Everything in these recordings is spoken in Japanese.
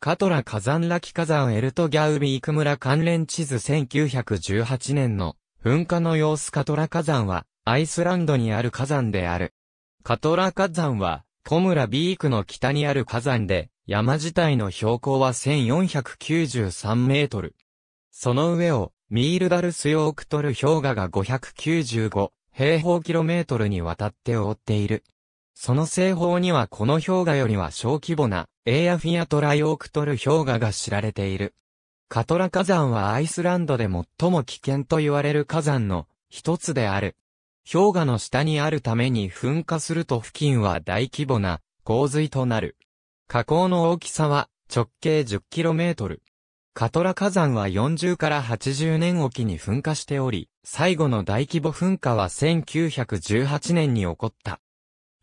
カトラ火山ラキ火山エルトギャウビーク村関連地図1918年の噴火の様子カトラ火山はアイスランドにある火山である。カトラ火山はコムラビークの北にある火山で山自体の標高は1493メートル。その上をミールダルスヨークトル氷河が595平方キロメートルにわたって覆っている。その製法にはこの氷河よりは小規模な、エーアフィアトラヨークトル氷河が知られている。カトラ火山はアイスランドで最も危険と言われる火山の一つである。氷河の下にあるために噴火すると付近は大規模な洪水となる。火口の大きさは直径 10km。カトラ火山は40から80年おきに噴火しており、最後の大規模噴火は1918年に起こった。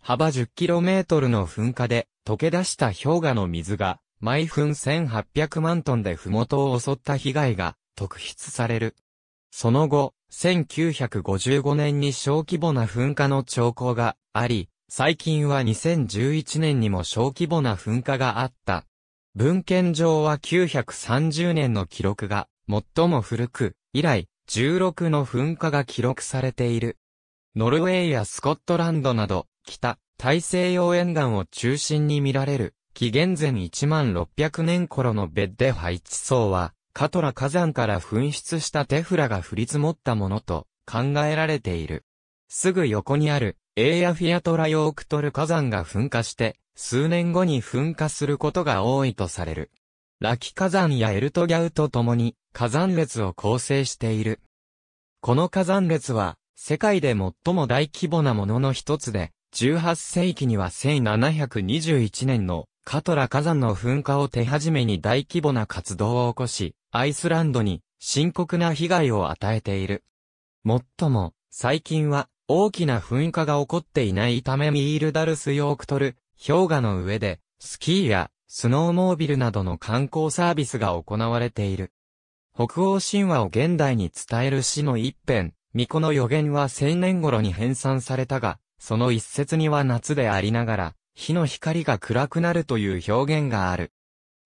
幅 10km の噴火で溶け出した氷河の水が毎分1800万トンで麓を襲った被害が特筆される。その後、1955年に小規模な噴火の兆候があり、最近は2011年にも小規模な噴火があった。文献上は930年の記録が最も古く、以来、16の噴火が記録されている。ノルウェーやスコットランドなど、北、大西洋沿岸を中心に見られる、紀元前1600年頃のベッデハ一層は、カトラ火山から噴出したテフラが降り積もったものと考えられている。すぐ横にある、エイアフィアトラヨークトル火山が噴火して、数年後に噴火することが多いとされる。ラキ火山やエルトギャウと共に火山列を構成している。この火山列は、世界で最も大規模なものの一つで、18世紀には1721年のカトラ火山の噴火を手始めに大規模な活動を起こし、アイスランドに深刻な被害を与えている。もっとも、最近は大きな噴火が起こっていないためミールダルスヨークトル、氷河の上で、スキーやスノーモービルなどの観光サービスが行われている。北欧神話を現代に伝える詩の一編、巫女の予言は千年頃に編纂されたが、その一節には夏でありながら、火の光が暗くなるという表現がある。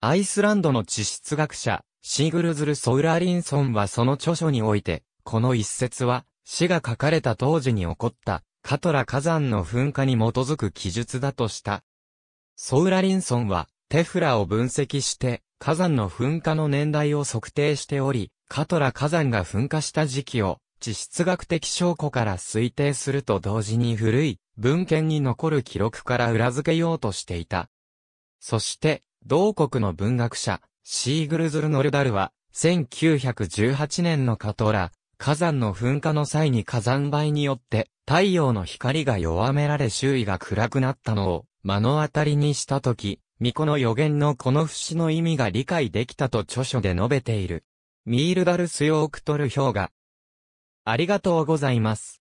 アイスランドの地質学者、シーグルズル・ソウラリンソンはその著書において、この一節は、死が書かれた当時に起こった、カトラ火山の噴火に基づく記述だとした。ソウラリンソンは、テフラを分析して、火山の噴火の年代を測定しており、カトラ火山が噴火した時期を、地質学的証拠から推定すると同時に古い文献に残る記録から裏付けようとしていた。そして、同国の文学者、シーグルズル・ノルダルは、1918年のカトラ、火山の噴火の際に火山灰によって太陽の光が弱められ周囲が暗くなったのを目の当たりにしたとき、巫女の予言のこの節の意味が理解できたと著書で述べている。ミールダルス・ヨークトル氷河、ありがとうございます。